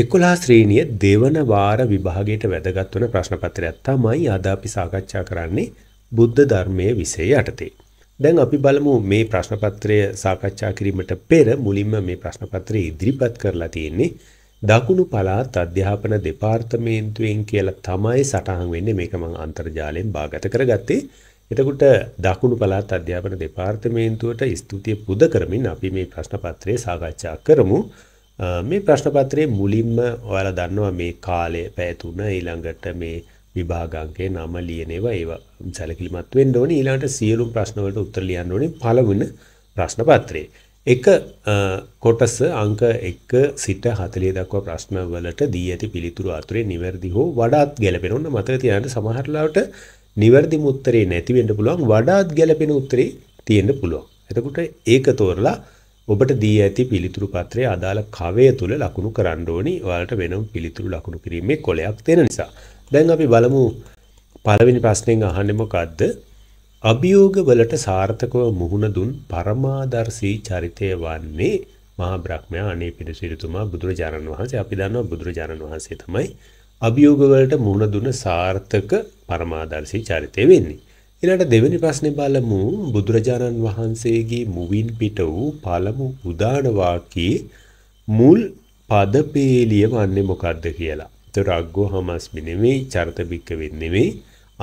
එකොලා ශ්‍රීණිය දෙවන වාර විභාගයට වැදගත් වන ප්‍රශ්නපත්‍රයක් තමයි අද අපි සාකච්ඡා කරන්නේ බුද්ධ ධර්මයේ විෂය යටතේ. දැන් අපි බලමු මේ ප්‍රශ්නපත්‍රය සාකච්ඡා කිරීමට පෙර මුලින්ම මේ ප්‍රශ්නපත්‍රය ඉදිරිපත් කරලා තියෙන්නේ දකුණු පළාත් අධ්‍යාපන දෙපාර්තමේන්තුවෙන් කියලා තමයි සටහන් වෙන්නේ මේක මම අන්තර්ජාලයෙන් බාගත කරගත්තේ. එතකොට දකුණු පළාත් අධ්‍යාපන දෙපාර්තමේන්තුවට ස්තුතිය පුද කරමින් අපි මේ ප්‍රශ්නපත්‍රය සාකච්ඡා කරමු. මේ ප්‍රශ්නපත්‍රයේ මුලින්ම ඔයාලා දන්නවා මේ කාලය පැය තුන ඊළඟට මේ විභාගාංකේ නම ලියන ඒවා ඒවා සැලකිලිමත් වෙන්න ඕනේ ඊළඟට සියලුම ප්‍රශ්න වලට උත්තර ලියන්න ඕනේ පළවෙනි ප්‍රශ්නපත්‍රයේ එක කොටස අංක 1 සිට 40 දක්වා ප්‍රශ්න වලට දී ඇති පිළිතුරු අතුරේ නිවැරදි හෝ වඩාත් ගැළපෙන ඔන්න මතක තියාගන්න සමහර ලාවට නිවැරදි උත්තරේ නැති වෙන්න පුළුවන් වඩාත් ගැළපෙන උත්තරේ තියෙන්න පුළුවන් එතකොට ඒක තෝරලා ඔබට දී ඇති පිළිතුරු පත්‍රය අදාළ කවය තුළ ලකුණු කරන්න ඕනි. ඔයාලට වෙනම පිළිතුරු ලකුණු කිරීමේ කොලයක් තියෙන නිසා. දැන් අපි බලමු පළවෙනි ප්‍රශ්නෙන් අහන්නේ මොකද්ද? අභියෝගවලට සාර්ථකව මුහුණ දුන් පරමාදර්ශී චරිතය වන්නේ මහා බ්‍රහ්මයා අනේ පිරිසිරිතුමා බුදුරජාණන් වහන්සේ. අපි දන්නවා බුදුරජාණන් වහන්සේ තමයි අභියෝගවලට මුහුණ දුන සාර්ථක පරමාදර්ශී චරිතය වෙන්නේ. ඊළඟ දෙවෙනි ප්‍රශ්නේ බලමු බුදුරජාණන් වහන්සේගේ මුවින් පිට වූ පළමු උදාන වාක්‍යයේ මුල් පදපේලිය වන්නේ මොකද්ද කියලා. ඒතර අග්ගෝ හමස්මි නෙමෙයි චරිත බික්කවෙත් නෙමෙයි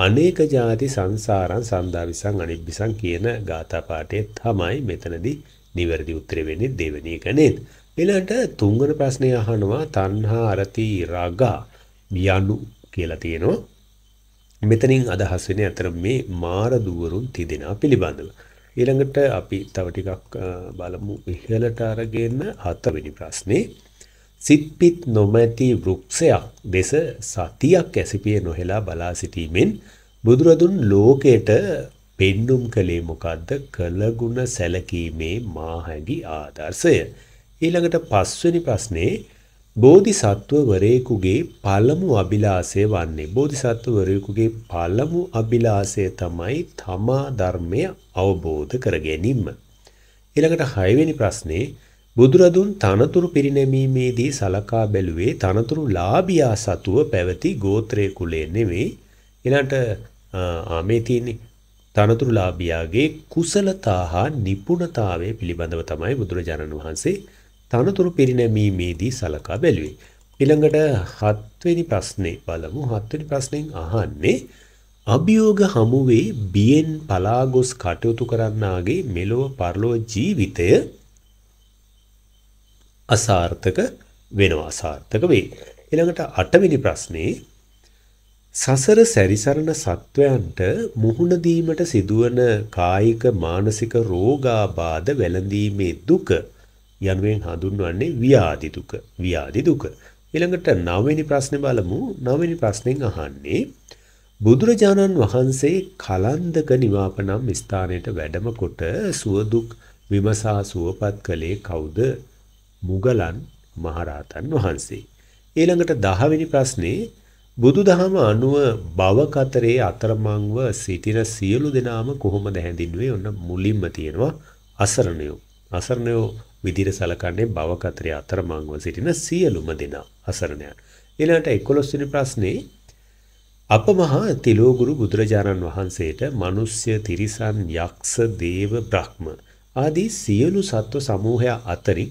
අනේක ಜಾති සංසාරං සන්දාවිසං අනිබ්බිසං කියන ගාථා පාඨය තමයි මෙතනදී නිවැරදි උත්තරේ වෙන්නේ දෙවෙනි එක නේද ඊළඟට තුන්වන ප්‍රශ්නය අහනවා තණ්හා අරති රාගා යනු කියලා තියෙනවා මෙතනින් අදහස් වෙන්නේ අතර මේ මාර දුවරුන් තිදෙනා පිළිබඳව. ඊළඟට අපි තව ටිකක් බලමු ඉහළට අරගෙන හතවෙනි ප්‍රශ්නේ. සිත්පිත් නොමැති වෘක්ෂයක් දෙස සතියක් ඇසිපිය නොහෙලා බලා සිටීමෙන් බුදුරදුන් ලෝකයට පෙන්නුම් කළේ මොකද්ද කළගුණ සැලකීමේ මාහැඟි ආදර්ශය ඊළඟට පස්වෙනි ප්‍රශ්නේ බෝධිසත්වවරයෙකුගේ පළමු අභිලාෂය වන්නේ බෝධිසත්වවරයෙකුගේ පළමු අභිලාෂය තමයි තමා ධර්මය අවබෝධ කර ගැනීම. ඊළඟට 6 වෙනි ප්‍රශ්නේ බුදුරදුන් තනතුරු පිරිනැමීමේදී සලකා බැලුවේ තනතුරු ලාභියා සතුව පැවති ගෝත්‍රයේ කුලය නෙවෙයි. ඊළඟට ආමේ තියෙන්නේ තනතුරු ලාභියාගේ කුසලතා හා නිපුණතාවය පිළිබඳව තමයි බුදුරජාණන් වහන්සේ තනතුරු පිරිනැමීමේදී සලකා බැලුවේ. ඊළඟට හත්වෙනි ප්‍රශ්නේ බලමු. හත්වෙනි ප්‍රශ්නෙන් අහන්නේ අභියෝග හමුවේ බියෙන් පලාගොස් කටයුතු කරන්නාගේ මෙලොව පරලොව ජීවිතය අසාර්ථක වෙනවා අසාර්ථක වේ. ඊළඟට අටවෙනි ප්‍රශ්නේ සසර සැරිසරන සත්වයන්ට මුහුණ දීමට සිදුවන කායික මානසික රෝගාබාධ වැළඳීමේ දුක යනුවෙන් හඳුන්වන්නේ ව්‍යාධි දුක. ව්‍යාධි දුක. ඊළඟට නවවෙනි ප්‍රශ්නේ බලමු. නවවෙනි ප්‍රශ්نين අහන්නේ බුදුරජාණන් වහන්සේ කලන්දක නිවාපනම් ස්ථානයට වැඩම කොට සුවදුක් විමසා සුවපත් කළේ කවුද? මුගලන් මහරහතන් වහන්සේ. ඊළඟට 10වෙනි ප්‍රශ්නේ බුදුදහම අනුව භව කතරේ අතරමංව සිටින සියලු දෙනාම කොහොමද හැඳින්වෙන්නේ? ඔන්න මුලින්ම තියෙනවා අසරණයෝ. අසරණයෝ විදිහට සලකන්නේ භව කතරේ අතරමංව සිටින සියලුම දෙනා අසරණයන්. ඊළඟට 11 වෙනි ප්‍රශ්නේ අප මහා තිලෝගුරු බුදුරජාණන් වහන්සේට මිනිස්ය තිරිසන් යක්ෂ දේව බ්‍රහ්ම ආදී සියලු සත්ව සමූහය අතරින්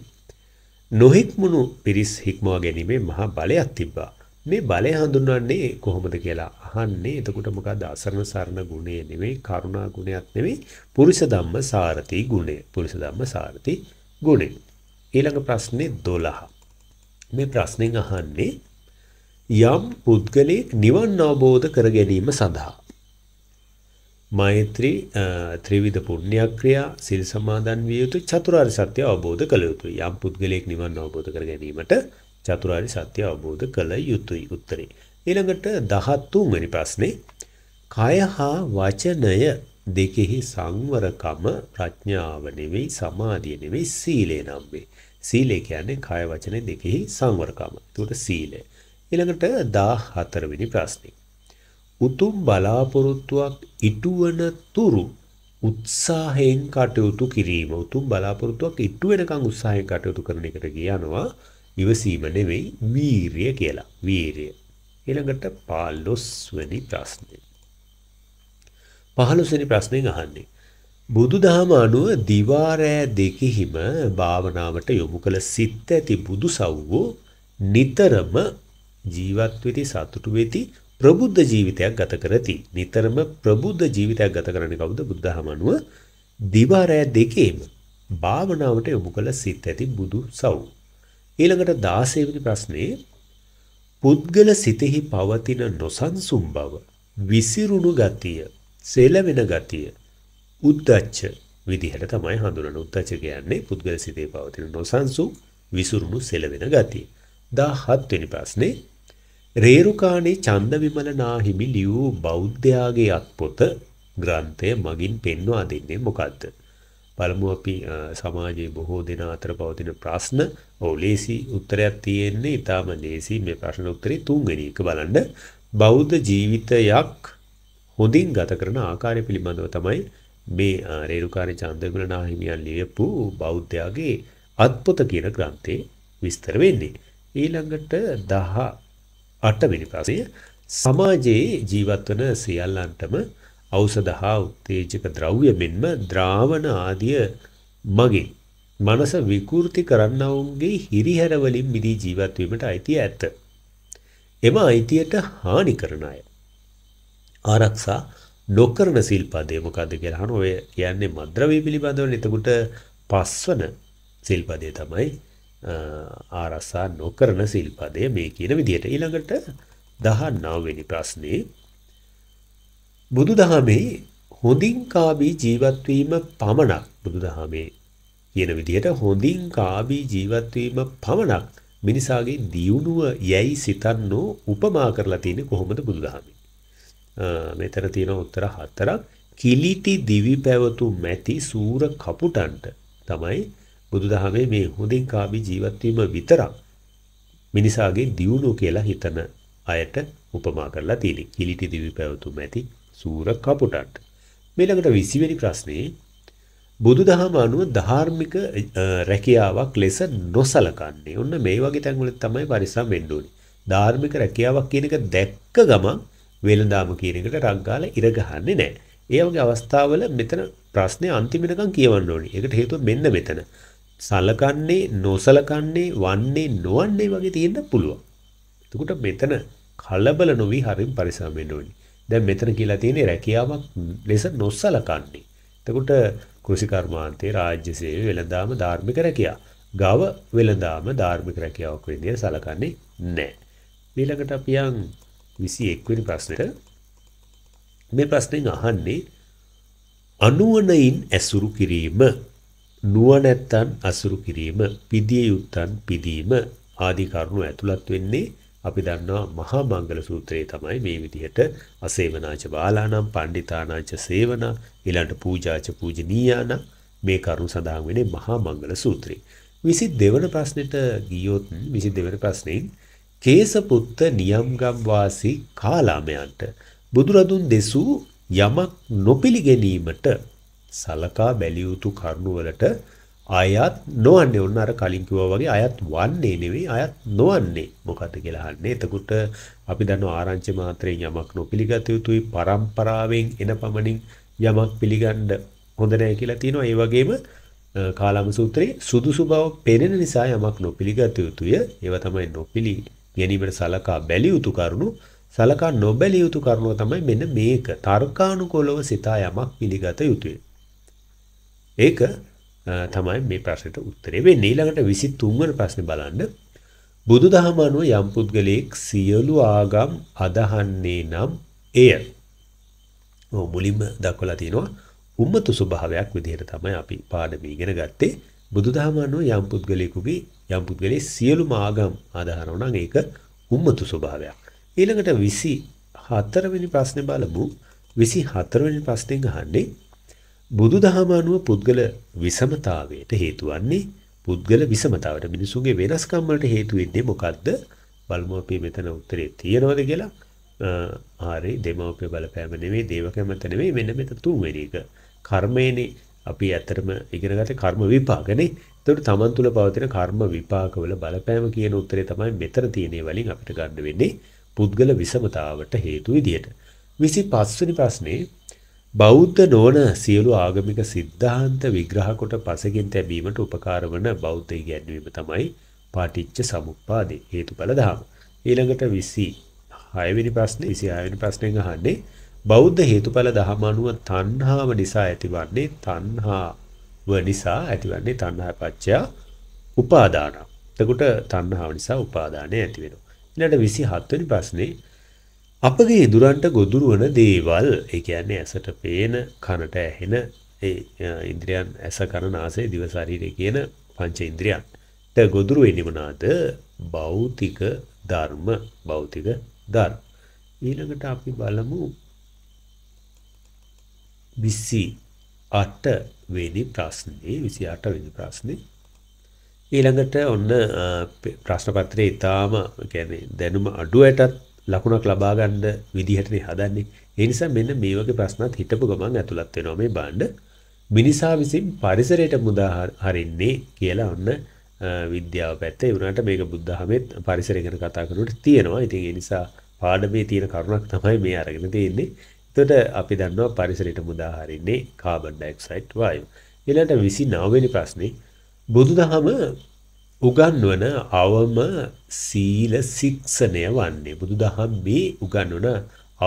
නොහික්මුණු පිරිස් හික්මවා ගැනීමේ මහා බලයක් තිබ්බා. මේ බලය හඳුන්වන්නේ කොහොමද කියලා අහන්නේ එතකොට මොකද අසරණ සරණ ගුණය නෙවෙයි කරුණා ගුණයක් නෙවෙයි පුරුෂ ධම්ම සාරති ගුණය. පුරුෂ ධම්ම සාරති ගුණෙන්. ඊළඟ ප්‍රශ්නේ 12. මේ ප්‍රශ්نين අහන්නේ යම් පුද්ගලයෙක් නිවන් අවබෝධ කර ගැනීම සඳහා මෛත්‍රී ත්‍රිවිධ පුණ්‍යක්‍රියා සිල් සමාදන් විය යුතු චතුරාර්ය සත්‍ය අවබෝධ කළ යුතුයි. යම් පුද්ගලයෙක් නිවන් අවබෝධ කර ගැනීමට චතුරාර්ය සත්‍ය අවබෝධ කළ යුතුයි උත්තරේ. ඊළඟට 13 වෙනි ප්‍රශ්නේ කය හා වචනය දෙකෙහි සංවරකම ප්‍රඥාව නෙවෙයි සමාධිය නෙවෙයි සීලය නම් වේ. සීලය කියන්නේ කාය වචන දෙකෙහි සංවරකම. ඒකට සීලය. ඊළඟට 14 වෙනි ප්‍රශ්නේ. උතුම් බලාපොරොත්තුවක් ඉටුවන තුරු උත්සාහයෙන් කටයුතු කිරීම. උතුම් බලාපොරොත්තුවක් ඉටු වෙනකන් උත්සාහයෙන් කටයුතු කරන එකට කියනවා ඉවසීම නෙවෙයි වීරිය කියලා. වීරිය. ඊළඟට 15 වෙනි ප්‍රශ්නේ. 15 ප්‍රශ්නෙන් අහන්නේ. බුදුදහම අනුව දිවාරෑ දෙකෙහිම භාවනාවට යොමු කළ සිත් ඇති බුදු සව්වෝ නිතරම ජීවත් වෙති සතුටු වෙති ප්‍රබුද්ධ ජීවිතයක් ගත කරති. නිතරම ප්‍රබුද්ධ ජීවිතයක් ගත කරන්නේ කවුද? බුදුදහම අනුව දිවාරෑ දෙකේම භාවනාවට යොමු කළ සිත් ඇති බුදු සව්. ඊළඟට 16 වෙනි ප්‍රශ්නේ පුද්ගල සිතෙහි පවතින නොසන්සුන් බව, විසිරුණු ගතිය, සෙලවෙන ගතිය උද්දච්ච විදිහට තමයි හඳුනන උද්දච්ච කියන්නේ පුද්ගල සිතේ පවතින නොසන්සු විසුරුණු සෙලවෙන ගතිය. 17 වෙනි ප්‍රශ්නේ රේරුකාණේ චන්ද විමල නාහිමි ලියූ බෞද්ධයාගේ අත්පොත ග්‍රන්ථය මගින් පෙන්වා දෙන්නේ මොකද්ද? පළමුව අපි සමාජයේ බොහෝ දෙනා අතර පවතින ප්‍රශ්න ඔව් ලේසි උත්තරයක් තියෙන්නේ ඊටාම ලේසි මේ ප්‍රශ්න උත්තරේ තුන්වෙනි එක බලන්න බෞද්ධ ජීවිතයක් හොඳින් ගත කරන ආකාරය පිළිබඳව තමයි මේ රේරුකාරි චන්දගුණනා හිමියන් ලියපු බෞද්ධයාගේ අත්පොත කියන ග්‍රන්ථයේ විස්තර වෙන්නේ. ඊළඟට 18 වෙනි ප්‍රශ්නය සමාජයේ ජීවත්වන සියල්ලන්ටම ඖෂධ හා උත්තේජක ද්‍රව්‍ය මෙන්ම ද්‍රාවණ ආදිය මගේ මනස විකෘති කරන්නවුන්ගේ හිරිහැර වලින් මිදී ජීවත් වීමට අයිතිය ඇත. එම අයිතියට හානි කරන අය ආරක්ෂා නොකරන සිල්පදේ මොකක්ද කියලා අහනවා. ඔය කියන්නේ මද්ද්‍රව්‍ය පිළිබඳව. එතකොට පස්වන සිල්පදේ තමයි ආරක්ෂා නොකරන සිල්පදේ මේ කියන විදිහට. ඊළඟට 19 වෙනි ප්‍රශ්නේ බුදුදහමේ හොඳින් කාබී ජීවත් වීම පමණක් බුදුදහමේ කියන විදිහට හොඳින් කාබී ජීවත් වීම පමණක් මිනිසාගේ දියුණුව යැයි සිතන්නෝ උපමා කරලා තියෙන්නේ කොහොමද බුදුදහමේ මෙතන තියෙන උත්තර හතරක් කිලිටි දිවි පැවතු මැති සූර කපුටන්ට තමයි බුදුදහමේ මේ හොඳින් කාබි ජීවත්වීම විතරක් මිනිසාගේ දියුණුව කියලා හිතන අයට උපමා කරලා තියෙන්නේ. කිලිටි දිවි පැවතු මැති සූර කපුටන්ට. මෙලකට 20 වෙනි ප්‍රශ්නේ බුදුදහම අනුව ධාර්මික රැකියාවක් ලෙස නොසලකන්නේ. ඔන්න මේ වගේ තැන්වල තමයි පරිස්සම් වෙන්න ඕනේ. ධාර්මික රැකියාවක් කියන එක දැක්ක ගමන් වෙළඳාම කියන එකට රක් ගාලා ඉර ගහන්නේ නැහැ. ඒ වගේ අවස්ථාවල මෙතන ප්‍රශ්නේ අන්තිම වෙනකන් කියවන්න ඕනේ. ඒකට හේතුව මෙන්න මෙතන. සලකන්නේ, නොසලකන්නේ, වන්නේ, නොවන්නේ වගේ තියෙන්න පුළුවන්. එතකොට මෙතන කලබල නොවි හරින් පරිස්සම් වෙන්න ඕනේ. දැන් මෙතන කියලා තියෙන්නේ රැකියාවක් ලෙස නොසලකන්නේ. එතකොට කෘෂි කර්මාන්තේ, රාජ්‍ය සේවය, වෙළඳාම, ධාර්මික රැකියාව. ගව වෙළඳාම ධාර්මික රැකියාවක් විදිහට සලකන්නේ නැහැ. ඊළඟට අපි යන් විසි එක්වනි ප්‍රශ්නයට මේ ප්‍රශ්නයෙන් අහන්නේ අනුවනයින් ඇසුරු කිරීම නුවනැත්තන් අසුරු කිරීම පිදිය යුත්තන් පිදීම ආධිකරුණු ඇතුළත් වෙන්නේ අපි දන්නවා මහා මංගල සූත්‍රයේ තමයි මේ විදිහට අසේවනාච බාලානම් පණ්ඩිතානාච සේවනා ඊළඟට පූජාච පූජනීයාන මේ කරුණු සඳහන් වෙන්නේ මහා මංගල සූත්‍රයේ 22 වෙනි ප්‍රශ්නෙට ගියොත් 22 වෙනි ප්‍රශ්නෙන් කේසපුත්ත නියම්ගම් වාසී කාලාමයන්ට බුදුරදුන් දෙසූ යමක් නොපිළිගැනීමට සලකා බැලිය යුතු කරුණවලට අයත් නොවන්නේ ඔන්න අර කලින් කිව්වා වගේ අයත් වන්නේ නෙවෙයි අයත් නොවන්නේ මොකද්ද කියලා අහන්නේ. එතකොට අපි දන්නවා ආරංචි මාත්‍රයෙන් යමක් නොපිළිගත යුතුයි පරම්පරාවෙන් එන පමණින් යමක් පිළිගන්න හොඳ නැහැ කියලා තියෙනවා. ඒ වගේම කාලාම සූත්‍රයේ සුදුසු බව පෙනෙන නිසා යමක් නොපිළිගත යුතුය. ඒවා තමයි නොපිළි ගැනීමට සලකා බැලිය යුතු කරුණු සලකා නොබැලිය යුතු කරුණු තමයි මෙන්න මේක. තර්කානුකූලව සිතා යමක් පිළිගත යුතුය. ඒක තමයි මේ ප්‍රශ්නෙට උත්තරේ වෙන්නේ. ඊළඟට 23 වෙනි ප්‍රශ්නේ බලන්න. බුදුදහම අනුව යම් පුද්ගලයෙක් සියලු ආගම් අදහන්නේ නම් එය මුලින්ම දක්වලා තියෙනවා උම්මතු ස්වභාවයක් විදිහට තමයි අපි පාඩම ඉගෙන ගත්තේ. බුදුදහම අනුව යම් පුද්ගලයෙකුගේ යම් පුද්ගලයේ සියලුම ආගම් ආධාරව නම් ඒක උම්මතු ස්වභාවයක්. ඊළඟට 24 වෙනි ප්‍රශ්නේ බලමු. 24 වෙනි ප්‍රශ්نين අහන්නේ බුදුදහම අනුව පුද්ගල විෂමතාවයට හේතු වන්නේ පුද්ගල විෂමතාවට මිනිසුන්ගේ වෙනස්කම් වලට හේතු වෙන්නේ මොකද්ද? බලමු අපි මෙතන උත්තරේ තියනවද කියලා. ආරේ දෙමව්පිය බලපෑම නෙවෙයි, දේව කැමත නෙවෙයි, මෙන්න මෙතන තුන්වෙනි එක. කර්මයේනේ අපි ඇත්තටම ඉගෙනගත කර්ම විපාකනේ. එතකොට තමන් තුළ පවතින කර්ම විපාකවල බලපෑම කියන උත්තරේ තමයි මෙතන තියෙනේ වලින් අපිට ගන්න වෙන්නේ පුද්ගල විසමතාවට හේතු විදියට. 25 වෙනි ප්‍රශ්නේ බෞද්ධ නොවන සියලු ආගමික સિદ્ધාන්ත විග්‍රහ කොට පසකින් තැබීමට උපකාර වන බෞද්ධ ඉගැන්වීම තමයි පාටිච්ච සමුප්පාදේ හේතුඵල ධර්ම. ඊළඟට 26 වෙනි ප්‍රශ්නේ 26 වෙනි ප්‍රශ්නෙන් අහන්නේ බෞද්ධ හේතුඵල දහම අනුව තණ්හාව නිසා ඇතිවන්නේ තණ්හාව නිසා ඇතිවන්නේ තණ්හා පත්‍ය උපාදාන. එතකොට තණ්හාව නිසා උපාදානය ඇති වෙනවා. ඊළඟට 27 වෙනි ප්‍රශ්නේ අපගේ ඉදurante ගොදුරු වන දේවල්, ඒ කියන්නේ ඇසට පේන, කනට ඇහෙන, ඒ ඉන්ද්‍රියන් ඇස කන නාසය දිව ශරීරය කියන පංච ඉන්ද්‍රියන්. ට ගොදුරු වෙන්නේ මොනවාද? භෞතික ධර්ම, භෞතික ධර්ම. ඊළඟට අපි බලමු 28 වෙනි ප්‍රශ්නේ 28 වෙනි ප්‍රශ්නේ ඊළඟට ඔන්න ප්‍රශ්න පත්‍රයේ ඊටාම කියන්නේ දැනුම අඩුවටත් ලකුණක් ලබා ගන්න විදිහටනේ හදන්නේ. ඒ නිසා මෙන්න මේ වගේ ප්‍රශ්නත් හිටපු ගමන් ඇතුළත් වෙනවා මේ බාණ්ඩ. මිනිසා විසින් පරිසරයට මුදා හරින්නේ කියලා ඔන්න විද්‍යාව පැත්තේ වුණාට මේක බුද්ධහමෙත් පරිසරය ගැන කතා කරනකොට තියෙනවා. ඉතින් ඒ නිසා පාඩමේ තියෙන කරුණක් තමයි මේ අරගෙන තියෙන්නේ. එතකොට අපි දන්නවා පරිසරයට මුදා හරින්නේ කාබන් ඩයොක්සයිඩ් වායුව. ඊළඟට 29 වෙනි ප්‍රශ්නේ බුදුදහම උගන්වන අවම සීල ශික්ෂණය වන්නේ බුදුදහම මේ උගන්වන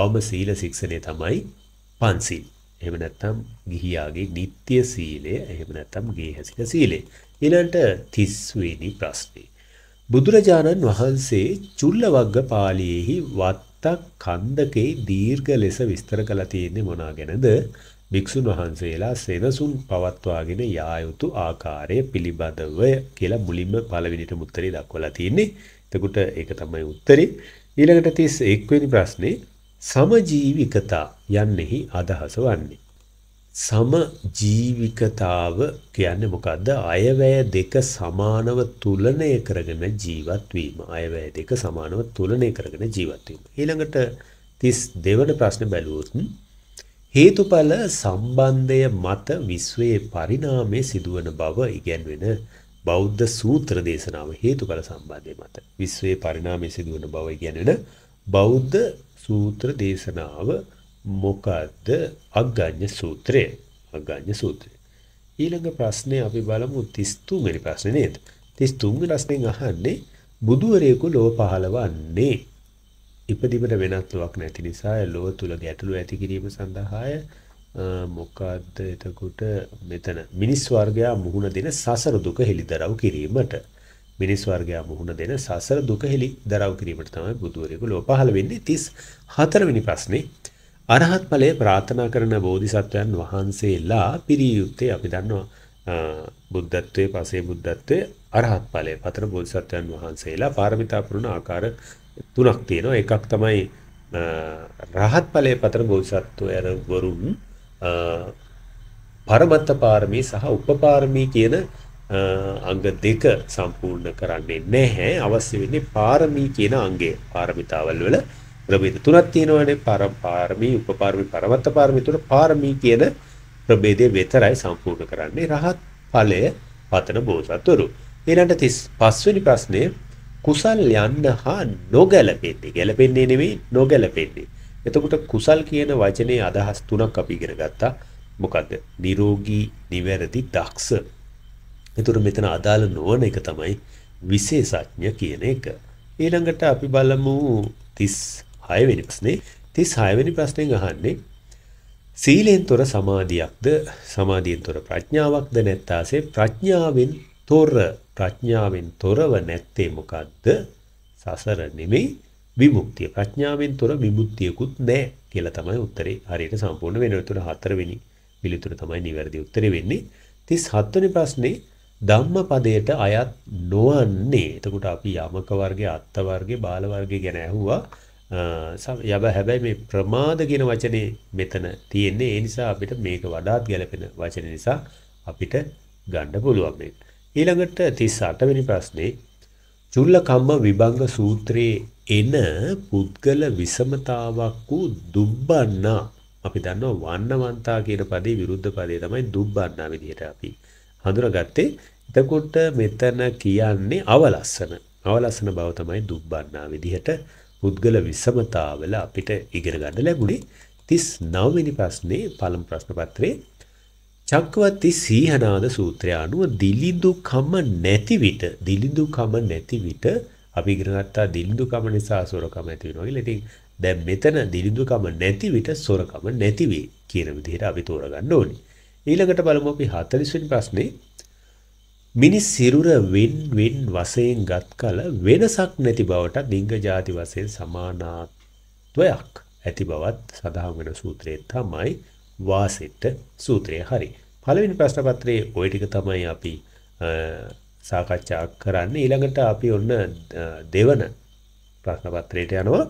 අවම සීල ශික්ෂණය තමයි පන්සිල්. එහෙම නැත්නම් ගිහියාගේ නিত্য සීලය, එහෙම නැත්නම් ගේ හැසිර සීලය. ඊළඟට 30 වෙනි ප්‍රශ්නේ බුදුරජාණන් වහන්සේ චුල්ලවග්ග පාළියේහි වත් අත්තක් කන්දකේ දීර්ඝ ලෙස විස්තර කළා තියෙන්නේ මොනා ගැනද? භික්ෂුන් වහන්සේලා සෙනසුන් පවත්වාගෙන යා යුතු ආකාරය පිළිබඳව කියලා මුලින්ම පළවෙනිටම උත්තරේ දක්වලා තියෙන්නේ. එතකොට ඒක තමයි උත්තරේ. ඊළඟට 31 වෙනි ප්‍රශ්නේ සමජීවිකතා යන්නේහි අදහස වන්නේ සම ජීවිකතාව කියන්නේ මොකක්ද? අයවැය දෙක සමානව තුලනය කරගෙන ජීවත් වීම. අයවැය දෙක සමානව තුලනය කරගෙන ජීවත් වීම. ඊළඟට 32 වෙනි ප්‍රශ්නේ බැලුවොත් හේතුඵල සම්බන්ධය මත විශ්වයේ පරිණාමය සිදුවන බව ඉගැන්වෙන බෞද්ධ සූත්‍ර දේශනාව හේතුඵල සම්බන්ධය මත විශ්වයේ පරිණාමය සිදුවන බව ඉගැන්වෙන බෞද්ධ සූත්‍ර දේශනාව මොකද්ද අග්ගඤ්ඤ සූත්‍රය අග්ගඤ්ඤ සූත්‍රය ඊළඟ ප්‍රශ්නේ අපි බලමු 33 වෙනි ප්‍රශ්නේ නේද 33 වෙනි ප්‍රශ්නේ අහන්නේ බුදුවරයෙකු ලොව පහළවන්නේ ඉපදීමට වෙනත් ලොවක් නැති නිසා ලොව තුල ගැටලු ඇති කිරීම සඳහාය මොකද්ද එතකොට මෙතන මිනිස් වර්ගයා මුහුණ දෙන සසර දුක හෙළිදරව් කිරීමට මිනිස් වර්ගයා මුහුණ දෙන සසර දුක හෙළිදරව් කිරීමට තමයි බුදුවරයෙකු ලොව පහළ වෙන්නේ 34 වෙනි ප්‍රශ්නේ අරහත් ඵලය ප්‍රාර්ථනා කරන බෝධිසත්වයන් වහන්සේලා පිරිය යුත්තේ අපි දන්නවා බුද්ධත්වයේ පසේ බුද්ධත්වයේ අරහත් ඵලය පතර බෝධිසත්වයන් වහන්සේලා පාරමිතා පුරන ආකාර තුනක් තියෙනවා එකක් තමයි රහත් ඵලයේ පතර බෝධිසත්වයන් වරුන් පරමත්ත පාරමී සහ උපපාරමී කියන අංග දෙක සම්පූර්ණ කරන්නේ නැහැ අවශ්‍ය වෙන්නේ පාරමී කියන අංගය පාරමිතාවල් වල ප්‍රභේද තුනක් තියෙනවානේ පාරමී උපපාරමී පරවත්ත පාරමී තුන පාරමී කියන ප්‍රභේදය විතරයි සම්පූර්ණ කරන්නේ රහත් ඵලය පතන බෝසත්වරු ඊළඟට 35 වෙනි ප්‍රශ්නය කුසල් යන්න හා නොගැලපෙන්නේ ගැලපෙන්නේ නෙවෙයි නොගැලපෙන්නේ එතකොට කුසල් කියන වචනේ අදහස් තුනක් අපි ඉගෙන ගත්තා මොකද්ද නිරෝගී නිවැරදි දක්ෂ එතකොට මෙතන අදාළ නොවන එක තමයි විශේෂඥ කියන එක ඊළඟට අපි බලමු 30 6 ප්‍රශ්නේ 36 වෙනි ප්‍රශ්නෙන් අහන්නේ සීලෙන් තොර සමාධියක්ද සමාධියෙන් තොර ප්‍රඥාවක්ද නැත්තාසේ ප්‍රඥාවෙන් තොර ප්‍රඥාවෙන් තොරව නැත්තේ මොකද්ද සසර නෙමෙයි විමුක්තිය ප්‍රඥාවෙන් තොර විමුක්තියකුත් නැහැ කියලා තමයි උත්තරේ හරියට සම්පූර්ණ වෙනවා. ඒතර හතරවෙනි පිළිතුර තමයි නිවැරදි උත්තරේ වෙන්නේ. 37 වෙනි ප්‍රශ්නේ ධම්මපදයට අයත් නොවන්නේ. එතකොට අපි යමක වර්ගයේ අත්ත වර්ගයේ බාල වර්ගයේ ගැන ඇහුවා. යබ හැබැයි මේ ප්‍රමාද කියන වචනේ මෙතන තියෙන්නේ ඒ නිසා අපිට මේක වඩාත් ගැලපෙන වචන නිසා අපිට ගන්න පුළුවන් මේ. ඊළඟට 38 වෙනි ප්‍රශ්නේ චුල්ලකම්ම විභංග සූත්‍රයේ එන පුද්ගල විෂමතාවක් වූ දුබ්බන්නා අපි දන්නවා වන්නවන්තා කියන පදේ විරුද්ධ පදේ තමයි දුබ්බන්නා විදිහට අපි හඳුනාගත්තේ. එතකොට මෙතන කියන්නේ අවලස්සන. අවලස්සන බව තමයි දුබ්බන්නා විදිහට පුද්ගල විසමතාවල අපිට ඉගෙන ගන්න ලැබුණේ 39 වෙනි ප්‍රශ්නේ පළමු ප්‍රශ්න පත්‍රයේ චක්කවති සීහනාද සූත්‍රය අනුව දිලිඳුකම නැති විට දිලිඳුකම නැති විට අපි ඉගෙන ගත්තා දිලිඳුකම නිසා සොරකම ඇති වෙනවා කියලා. ඉතින් දැන් මෙතන දිලිඳුකම නැති විට සොරකම නැති වෙයි කියන විදිහට අපි තෝරගන්න ඕනේ. ඊළඟට බලමු අපි 40 වෙනි ප්‍රශ්නේ මිනිස් සිරුර වෙන් වෙන් වශයෙන් ගත් කල වෙනසක් නැති බවට දිංග ಜಾති වශයෙන් සමානාත්වයක් ඇති බවත් සඳහන් වෙන සූත්‍රය තමයි වාසෙට්ට සූත්‍රය. හරි. පළවෙනි ප්‍රශ්න පත්‍රයේ ওই ටික තමයි අපි සාකච්ඡා කරන්නේ. ඊළඟට අපි ඔන්න දෙවන ප්‍රශ්න පත්‍රයට යනවා.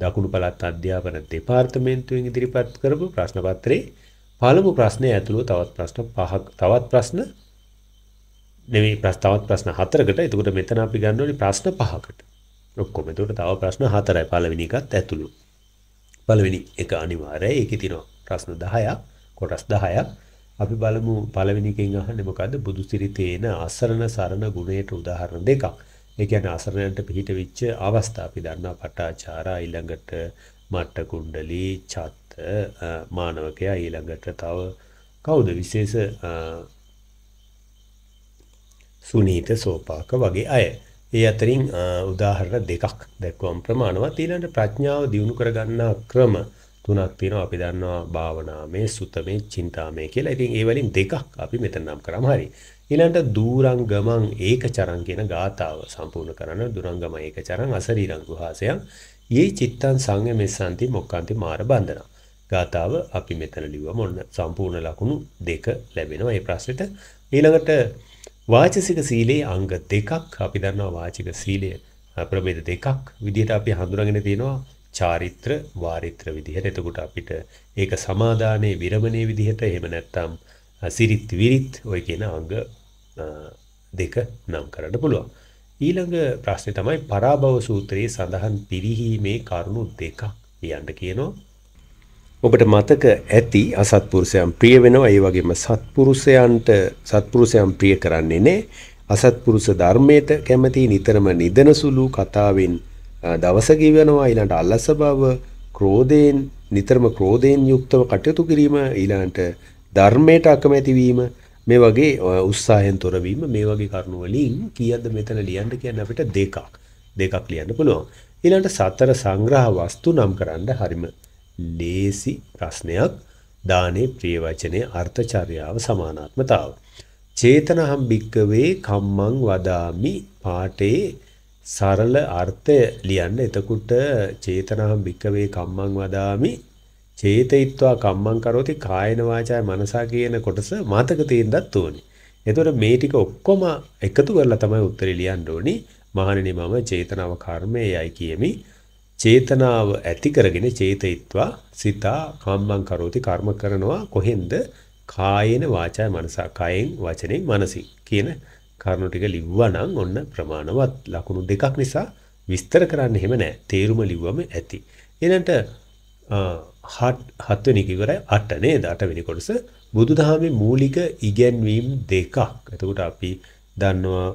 දකුණු පළාත් අධ්‍යාපන දෙපාර්තමේන්තුවෙන් ඉදිරිපත් කරපු ප්‍රශ්න පත්‍රයේ පළමු ප්‍රශ්නය ඇතුළු තවත් ප්‍රශ්න පහක් තවත් ප්‍රශ්න නෙවෙයි ප්‍රස්තාවත් ප්‍රශ්න හතරකට එතකොට මෙතන අපි ගන්න ඕනේ ප්‍රශ්න පහකට. ඔක්කොම එතකොට තව ප්‍රශ්න හතරයි පළවෙනි එකත් ඇතුළු. පළවෙනි එක අනිවාර්යයි. ඒකේ තියෙනවා ප්‍රශ්න 10ක්, කොටස් 10ක්. අපි බලමු පළවෙනි එකෙන් අහන්නේ මොකද්ද? බුදු සිරිතේන අසරණ සරණ ගුණයට උදාහරණ දෙකක්. ඒ කියන්නේ අසරණයන්ට පිහිට වෙච්ච අවස්ථා අපි දන්නවා පටාචාරා ඊළඟට මට්ට කුණ්ඩලී චත්ත මානවකයා ඊළඟට තව කවුද විශේෂ සුනීත සෝපාක වගේ අය. ඒ අතරින් උදාහරණ දෙකක් දැක්වම් ප්‍රමාණවත් ඊළඟට ප්‍රඥාව දියුණු කරගන්නා ක්‍රම තුනක් තියෙනවා අපි දන්නවා භාවනාමය සුතමේ චින්තාමය කියලා. ඉතින් ඒ වලින් දෙකක් අපි මෙතන නම් කරාම හරි. ඊළඟට දූරං ගමං ඒකචරං කියන ගාතාව සම්පූර්ණ කරන දුරංගම ඒකචරං අසරීරං ගුහාසයන් යේ චිත්තං සංයමෙසන්ති මොක්කාන්ති මාර බන්ධන. ගාතාව අපි මෙතන ලිව්වම ඔන්න සම්පූර්ණ ලකුණු දෙක ලැබෙනවා මේ ප්‍රශ්නෙට. ඊළඟට වාචසික සීලයේ අංග දෙකක් අපි දන්නවා වාචික සීලය ප්‍රභේද දෙකක් විදිහට අපි හඳුනාගෙන තියෙනවා චාරිත්‍ර වාරිත්‍ර විදිහට. එතකොට අපිට ඒක සමාදානයේ විරමණයේ විදිහට එහෙම නැත්නම් සිරිත් විරිත් ඔය කියන අංග දෙක නම් කරන්න පුළුවන්. ඊළඟ ප්‍රශ්නේ තමයි පරාභව සූත්‍රයේ සඳහන් පිරිහීමේ කරුණු දෙකක් කියන්න කියනවා. ඔබට මතක ඇති අසත්පුරුෂයන් ප්‍රිය වෙනවා ඒ වගේම සත්පුරුෂයන්ට සත්පුරුෂයන් ප්‍රිය කරන්නේ නැහැ අසත්පුරුෂ ධර්මයට කැමති නිතරම නිදන සුළු කතාවෙන් දවස ගෙවනවා ඊළඟට අලස බව ක්‍රෝධයෙන් නිතරම ක්‍රෝධයෙන් යුක්තව කටයුතු කිරීම ඊළඟට ධර්මයට අකමැති වීම මේ වගේ උත්සාහයෙන් තොර වීම මේ වගේ කරුණු වලින් කීයක්ද මෙතන ලියන්න කියන්නේ අපිට දෙකක් දෙකක් ලියන්න පුළුවන් ඊළඟට සතර සංග්‍රහ වස්තු නම් කරන්න හරිම ලේසි ප්‍රශ්නයක් දානේ ප්‍රිය වචනේ අර්ථචර්යාව සමානාත්මතාව. චේතනහම් භික්කවේ කම්මං වදාමි පාඨේ සරල අර්ථය ලියන්න. එතකොට චේතනහම් භික්කවේ කම්මං වදාමි චේතයිත්වා කම්මං කරෝති කායන වාචාය මනසා කියන කොටස මතක තියෙන්නත් ඕනේ. එතකොට මේ ටික ඔක්කොම එකතු කරලා තමයි උත්තරේ ලියන්න ඕනේ. මහණෙනි මම චේතනාව කර්මයයි කියමි. චේතනාව ඇති කරගෙන චේතයිත්වා සිතා කම්මං කරෝති කර්ම කරනවා කොහෙන්ද කායේන වාචා මනසා කයෙන් වචනේ මනසින් කියන කරුණු ටික ලිව්වනම් ඔන්න ප්‍රමාණවත් ලකුණු දෙකක් නිසා විස්තර කරන්න එහෙම නැහැ. තේරුම ලිව්වම ඇති. ඊළඟට හත් වෙනි කිවරයි 8 නේද? 8 වෙනි කොටස බුදුදහමේ මූලික ඉගැන්වීම් දෙකක්. එතකොට අපි දන්නවා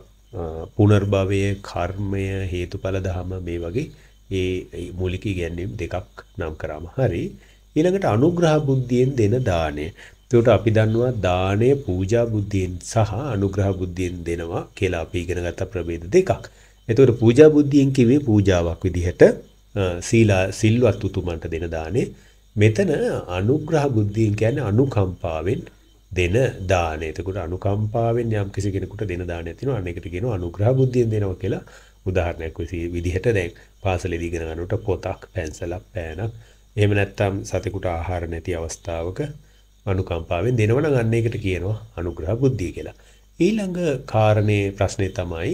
පුනර්භවය, කර්මය, හේතුඵල ධම මේ වගේ ඒ මූලික ඉගැන්වීම් දෙකක් නම් කරාම හරි. ඊළඟට අනුග්‍රහ බුද්ධියෙන් දෙන දාණය. එතකොට අපි දන්නවා දාණය පූජා බුද්ධියෙන් සහ අනුග්‍රහ බුද්ධියෙන් දෙනවා කියලා අපි ඉගෙන ගත්ත ප්‍රභේද දෙකක්. එතකොට පූජා බුද්ධියෙන් කිව්වේ පූජාවක් විදිහට සීලා සිල්වත් උතුමන්ට දෙන දාණය. මෙතන අනුග්‍රහ බුද්ධියෙන් කියන්නේ අනුකම්පාවෙන් දෙන දානය. එතකොට අනුකම්පාවෙන් යම් කිසි කෙනෙකුට දෙන දානයක් තියෙනවා. අන්න ඒකට කියනවා අනුග්‍රහ බුද්ධියෙන් දෙනවා කියලා. උදාහරණයක් විදිහට දැන් පාසලෙදි ඉගෙන ගන්නකොට පොතක් පැන්සලක් පෑනක් එහෙම නැත්නම් සතෙකුට ආහාර නැති අවස්ථාවක අනුකම්පාවෙන් දෙනවන ගන්න එකට කියනවා අනුග්‍රහ බුද්ධිය කියලා. ඊළඟ කාරණේ ප්‍රශ්නේ තමයි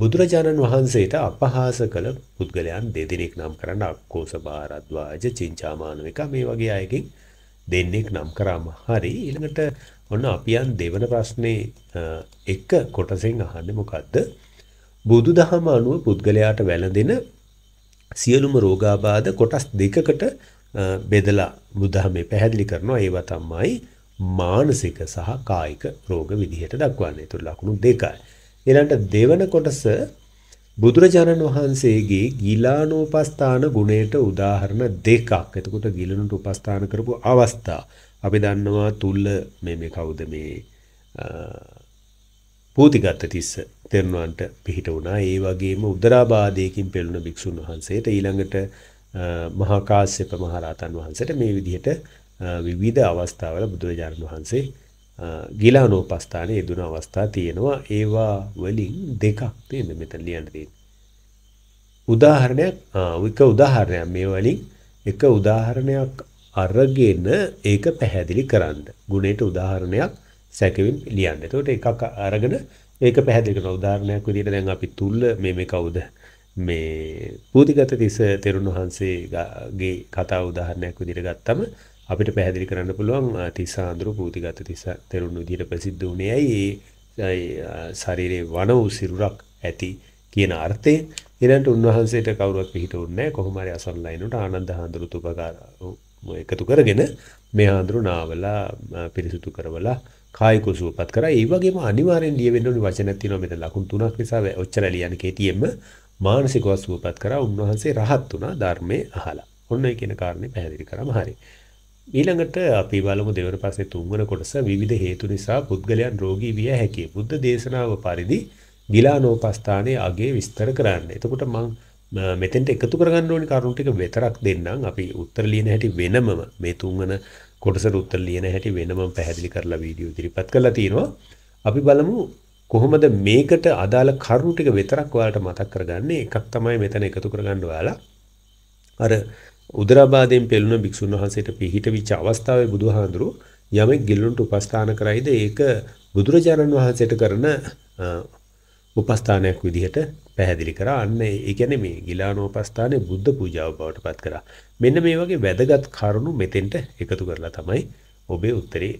බුදුරජාණන් වහන්සේට අපහාස කළ පුද්ගලයන් දෙදෙනෙක් නම් කරන්න අක්කෝස භාරද්වාජ චින්චාමානවික මේ වගේ අයකින් දෙන්නෙක් නම් කරාම හරි ඊළඟට ඔන්න අපියන් දෙවන ප්‍රශ්නේ එක කොටසෙන් අහන්නේ මොකද්ද බුදුදහම අනුව පුද්ගලයාට වැළඳෙන සියලුම රෝගාබාධ කොටස් දෙකකට බෙදලා බුදුදහමේ පැහැදිලි කරනවා ඒවා තමයි මානසික සහ කායික රෝග විදිහට දක්වන්නේ. ඒතර ලකුණු දෙකයි. ඊළඟට දෙවන කොටස බුදුරජාණන් වහන්සේගේ ගිලානෝපස්ථාන ගුණයට උදාහරණ දෙකක්. එතකොට ගිලනුට උපස්ථාන කරපු අවස්ථා. අපි දන්නවා තුල්ල මේ මේ කවුද මේ පූතිගත තිස්ස තෙරුණන්ට පිහිට වුණා. ඒ වගේම උදරාබාධයකින් පෙළුණ භික්ෂුන් වහන්සේට ඊළඟට මහා කාශ්‍යප මහ රහතන් වහන්සේට මේ විදිහට විවිධ අවස්ථාවල බුදුරජාණන් වහන්සේ ගිලානෝපස්ථානයේ යෙදුන අවස්ථා තියෙනවා. ඒවා වලින් දෙකක් තියෙන මෙතන ලියන්න තියෙන්නේ. උදාහරණයක් එක උදාහරණයක් මේ වලින් එක උදාහරණයක් අරගෙන ඒක පැහැදිලි කරන්න. ගුණයට උදාහරණයක් සැකවින් ලියන්න. එතකොට එකක් අරගෙන ඒක පැහැදිලි කරනවා. උදාහරණයක් විදිහට දැන් අපි තුල්ල මේ මේ කවුද? මේ පූතිගත තිස්ස තෙරුණ වහන්සේගේ කතා උදාහරණයක් විදිහට ගත්තම අපිට පැහැදිලි කරන්න පුළුවන් තිස්ස ආඳුරු පූතිගත තිස්ස තෙරුණ විදිහට ප්‍රසිද්ධ වුණේ ඇයි? ඒ ශරීරේ වන වූ සිරුරක් ඇති කියන අර්ථය ඊළඟට උන්වහන්සේට කවුරුවත් පිටුන්නේ කොහොම හරි අසල්ලයිනට ආනන්ද හාඳුරු තුපකාර එකතු කරගෙන මේ හාඳුරු නාවලා පිරිසුදු කරවලා කායික සුවපත් කරා. ඒ වගේම අනිවාර්යෙන් ලියවෙන්න ඕනි වචනක් තියෙනවා මෙතන ලකුණු තුනක් නිසා ඔච්චර ලියන්න කේතියෙම මානසිකව සුවපත් කරා. උන්වහන්සේ රහත් වුණා ධර්මයේ අහලා. ඔන්න ඒ කියන කාරණේ පැහැදිලි කරාම හරියි. ඊළඟට අපි බලමු දෙවර පස්සේ තුන්වන කොටස විවිධ හේතු නිසා පුද්ගලයන් රෝගී විය හැකිය. බුද්ධ දේශනාව පරිදි ගිලානෝපස්ථානයේ අගේ විස්තර කරන්න. එතකොට මම මෙතෙන්ට එකතු කරගන්න ඕනි කරුණු ටික විතරක් දෙන්නම්. අපි උත්තර ලියන හැටි වෙනමම මේ තුන්වන කොටසට උත්තර ලියන හැටි වෙනම පැහැදිලි කරලා වීඩියෝ ඉදිරිපත් කරලා තියෙනවා. අපි බලමු කොහොමද මේකට අදාළ කරුණු ටික විතරක් ඔයාලට මතක් කරගන්නේ. එකක් තමයි මෙතන එකතු කරගන්න ඔයාලා අර උදරාබාදයෙන් පෙළුණ භික්ෂුන් වහන්සේට පිහිටවිච්ච අවස්ථාවේ බුදුහාඳුරු යමෙක් ගිල්ලුන්ට උපස්ථාන කරයිද ඒක බුදුරජාණන් වහන්සේට කරන උපස්ථානයක් විදිහට පැහැදිලි කරා. අන්න ඒ කියන්නේ මේ ගිලානෝපස්ථානයේ බුද්ධ පූජාව බවට පත් කරා. මෙන්න මේ වගේ වැදගත් කරුණු මෙතෙන්ට එකතු කරලා තමයි ඔබේ උත්තරේ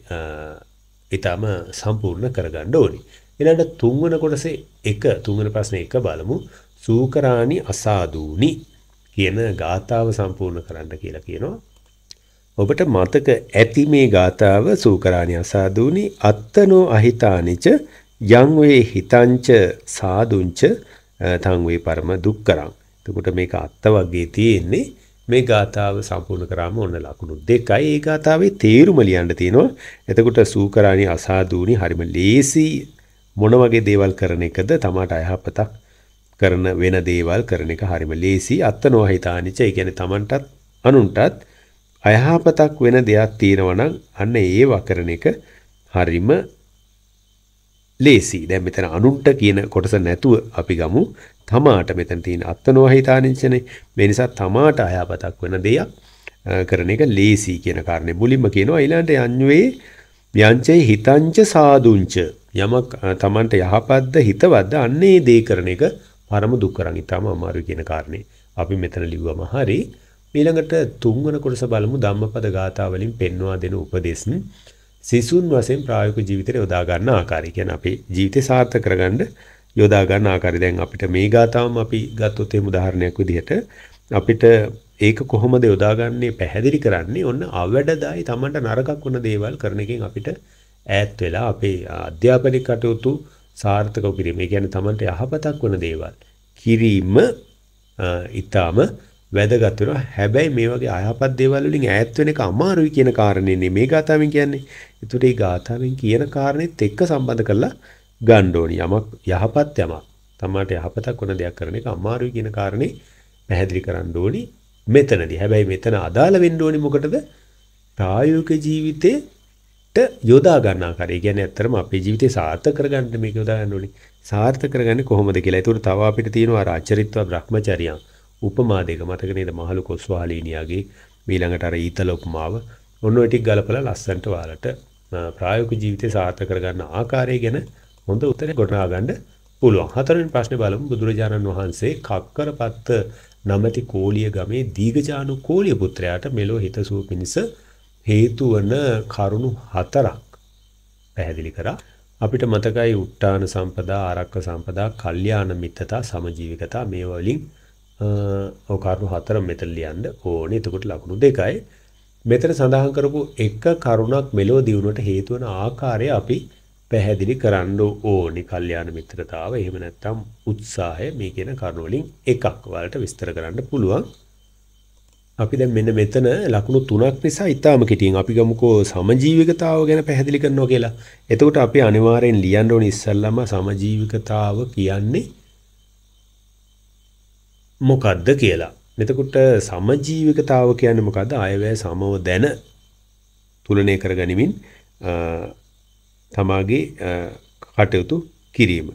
ඊටම සම්පූර්ණ කරගන්න ඕනේ. ඊළඟට තුන්වන කොටසේ එක තුන්වන ප්‍රශ්නේ එක බලමු. සූකරාණි අසාදූනි කියන ගාතාව සම්පූර්ණ කරන්න කියලා කියනවා. ඔබට මතක ඇති මේ ගාතාව සූකරාණි අසාදූනි අත්තනෝ අහිතානිච යං වේ හිතංච සාදුංච තං වේ පරම දුක්කරං. එතකොට මේක අත්ත වගේ තියෙන්නේ මේ ගාථාව සම්පූර්ණ කරාම ඔන්න ලකුණු දෙකයි. ඒ ගාථාවේ තේරුම ලියන්න තියෙනවා. එතකොට සූකරාණි අසාදුණි හරිම ලේසි මොන වගේ දේවල් කරන එකද තමාට අයහපතක් කරන වෙන දේවල් කරන එක හරිම ලේසි. අත්ත නොහිතානිච. ඒ කියන්නේ Tamanටත් අනුන්ටත් අයහපතක් වෙන දෙයක් තියෙනවා නම් අන්න ඒව කරන එක හරිම ලේසි දැන් මෙතන අනුන්ට කියන කොටස නැතුව අපි ගමු තමාට මෙතන තියෙන අත්නෝහිතානිච්චනේ මේ නිසා තමාට අයහපතක් වෙන දෙයක් කරන එක ලේසි කියන කාරණේ මුලින්ම කියනවා ඊළඟට යඤ්ඤුවේ යංචේ හිතංච සාදුංච යමක් තමන්ට යහපත්ද හිතවත්ද අන්නේ දේ කරන එක පරම දුක් කරන් ඊටම අමාරු කියන කාරණේ අපි මෙතන ලිව්වම හරි ඊළඟට තුන්වන කොටස බලමු ධම්මපද ගාථා වලින් පෙන්වා දෙන උපදේශ සිසුන් වශයෙන් ප්‍රායෝගික ජීවිතයට යොදා ගන්න ආකාරය. කියන්නේ අපේ ජීවිතය සාර්ථක කරගන්න යොදා ගන්න ආකාරය. දැන් අපිට මේ ගාතාවම අපි ගත්තොත් එහෙම උදාහරණයක් විදිහට අපිට ඒක කොහොමද යොදාගන්නේ පැහැදිලි කරන්නේ ඔන්න අවැඩදායි Tamanට නරකක් වුණ දේවල් කරන එකෙන් අපිට ඈත් වෙලා අපේ අධ්‍යාපනික කටයුතු සාර්ථකව කිරීම. ඒ කියන්නේ Tamanට යහපතක් වුණ දේවල් කිරීම ඊටාම වැදගත් වෙනවා. හැබැයි මේ වගේ අයහපත් දේවල් වලින් ඈත් වෙන එක අමාරුයි කියන කාරණේනේ මේ ගාථාවෙන් කියන්නේ. ඒතකොට මේ ගාථාවෙන් කියන කාරණේත් එක්ක සම්බන්ධ කරලා ගන්න ඕනි. යමක් යහපත් යමක්. තමාට යහපතක් වන දෙයක් කරන එක අමාරුයි කියන කාරණේ පැහැදිලි කරන්න ඕනි මෙතනදී. හැබැයි මෙතන අදාළ වෙන්න ඕනි මොකටද? ප්‍රායෝගික ජීවිතේට යොදා ගන්න ආකාරය. ඒ කියන්නේ ඇත්තටම අපේ ජීවිතේ සාර්ථක කරගන්න මේක යොදා ගන්න ඕනි. සාර්ථක කරගන්නේ කොහොමද කියලා. ඒතකොට තව අපිට තියෙනවා අර අචරිත්ව භ්‍රමචර්යයන්. උපමා දෙක මතක නේද මහලු කොස්වාලීනියාගේ මීළඟට අර ඊතල උපමාව ඔන්න ඔය ටික ගලපලා ලස්සන්ට ඔයාලට ප්‍රායෝගික ජීවිතේ සාර්ථක කරගන්න ආකාරය ගැන හොඳ උත්තර ගොඩනගා ගන්න පුළුවන්. හතරවෙනි ප්‍රශ්නේ බලමු බුදුරජාණන් වහන්සේ කක්කරපත්ත නමැති කෝලිය ගමේ දීඝජානු කෝලිය පුත්‍රයාට මෙලෝ හිතසුව පිණිස හේතු වන කරුණු හතරක් පැහැදිලි කරා. අපිට මතකයි උට්ටාන සම්පදා, ආරක්ක සම්පදා, කල්යාණ මිත්‍රතා, සමජීවිකතා මේ වලින් ඔව් කරුණු හතර මෙතන ලියන්න ඕනේ. එතකොට ලකුණු දෙකයි. මෙතන සඳහන් කරපු එක කරුණක් මෙලෝ දියුණුවට හේතු වන ආකාරය අපි පැහැදිලි කරන්න ඕනි කල්යාණ මිත්‍රතාව එහෙම නැත්නම් උත්සාහය මේ කියන කරුණ වලින් එකක් වලට විස්තර කරන්න පුළුවන් අපි දැන් මෙන්න මෙතන ලකුණු තුනක් නිසා ඊටාම කෙටියෙන් අපි ගමුකෝ සමජීවිකතාව ගැන පැහැදිලි කරනවා කියලා. එතකොට අපි අනිවාර්යෙන් ලියන්න ඕනේ ඉස්සල්ලාම සමජීවිකතාව කියන්නේ මොකක්ද කියලා. මෙතකොට සමජීවිකතාව කියන්නේ මොකද්ද? ආයවැය සමව දැන තුලනය කර ගනිමින් තමාගේ කටයුතු කිරීම.